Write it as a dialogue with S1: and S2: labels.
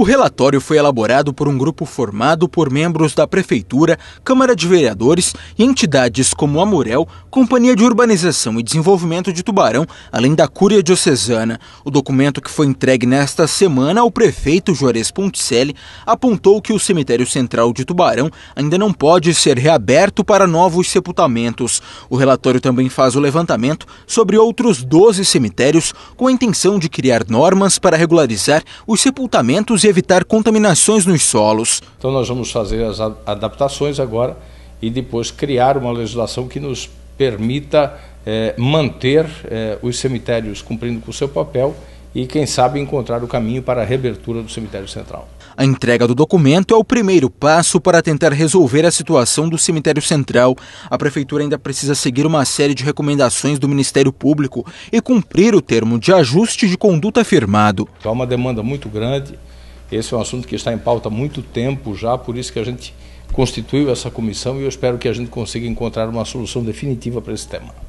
S1: O relatório foi elaborado por um grupo formado por membros da Prefeitura, Câmara de Vereadores e entidades como a Murel, Companhia de Urbanização e Desenvolvimento de Tubarão, além da Cúria Diocesana. O documento que foi entregue nesta semana ao prefeito Juarez Ponticelli apontou que o cemitério central de Tubarão ainda não pode ser reaberto para novos sepultamentos. O relatório também faz o levantamento sobre outros 12 cemitérios com a intenção de criar normas para regularizar os sepultamentos e evitar contaminações nos solos. Então nós vamos fazer as adaptações agora
S2: e depois criar uma legislação que nos permita eh, manter eh, os cemitérios cumprindo com o seu papel e, quem sabe, encontrar o caminho para a reabertura do
S1: cemitério central. A entrega do documento é o primeiro passo para tentar resolver a situação do cemitério central. A prefeitura ainda precisa seguir uma série de recomendações do Ministério Público e cumprir o termo de ajuste de conduta firmado. Então, há uma demanda muito grande
S2: esse é um assunto que está em pauta há muito tempo já, por isso que a gente constituiu essa comissão e eu espero que a gente consiga encontrar uma solução definitiva para esse tema.